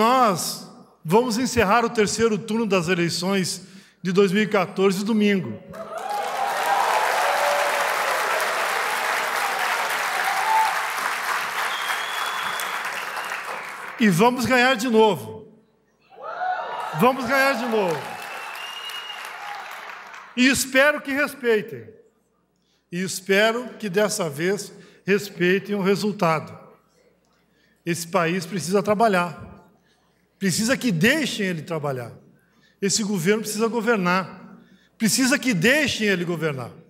Nós vamos encerrar o terceiro turno das eleições de 2014 domingo. E vamos ganhar de novo. Vamos ganhar de novo. E espero que respeitem. E espero que dessa vez respeitem o resultado. Esse país precisa trabalhar. Precisa que deixem ele trabalhar. Esse governo precisa governar. Precisa que deixem ele governar.